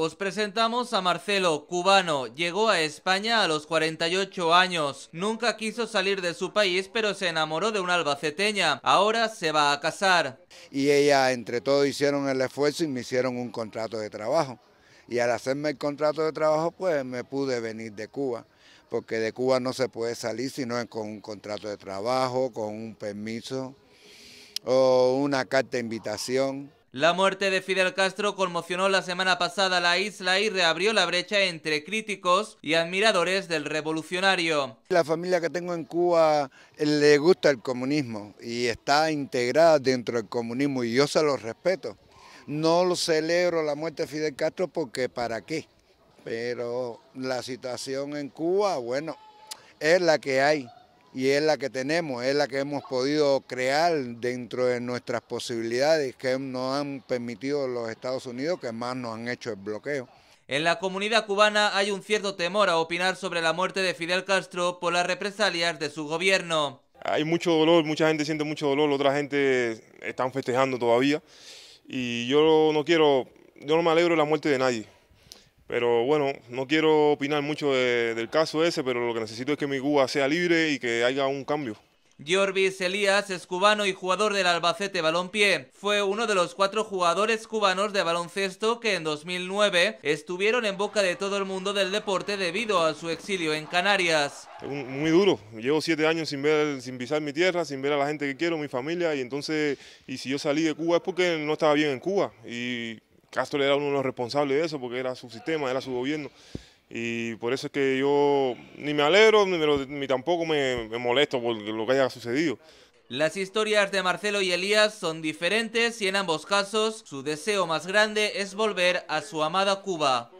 Os presentamos a Marcelo, cubano. Llegó a España a los 48 años. Nunca quiso salir de su país, pero se enamoró de una albaceteña. Ahora se va a casar. Y ella, entre todos, hicieron el esfuerzo y me hicieron un contrato de trabajo. Y al hacerme el contrato de trabajo, pues me pude venir de Cuba. Porque de Cuba no se puede salir sino con un contrato de trabajo, con un permiso o una carta de invitación. La muerte de Fidel Castro conmocionó la semana pasada la isla y reabrió la brecha entre críticos y admiradores del revolucionario. La familia que tengo en Cuba eh, le gusta el comunismo y está integrada dentro del comunismo y yo se lo respeto. No lo celebro la muerte de Fidel Castro porque para qué. Pero la situación en Cuba, bueno, es la que hay y es la que tenemos, es la que hemos podido crear dentro de nuestras posibilidades que nos han permitido los Estados Unidos, que más nos han hecho el bloqueo. En la comunidad cubana hay un cierto temor a opinar sobre la muerte de Fidel Castro por las represalias de su gobierno. Hay mucho dolor, mucha gente siente mucho dolor, otra gente están festejando todavía y yo no quiero, yo no me alegro de la muerte de nadie. Pero bueno, no quiero opinar mucho del caso ese, pero lo que necesito es que mi Cuba sea libre y que haya un cambio. Jorvis Elías es cubano y jugador del Albacete Balompié. Fue uno de los cuatro jugadores cubanos de baloncesto que en 2009 estuvieron en boca de todo el mundo del deporte debido a su exilio en Canarias. Muy duro. Llevo siete años sin ver, sin pisar mi tierra, sin ver a la gente que quiero, mi familia, y entonces, y si yo salí de Cuba es porque no estaba bien en Cuba y Castro era uno de los responsables de eso porque era su sistema, era su gobierno. Y por eso es que yo ni me alegro ni, tampoco me, me molesto por lo que haya sucedido. Las historias de Marcelo y Elías son diferentes y en ambos casos su deseo más grande es volver a su amada Cuba.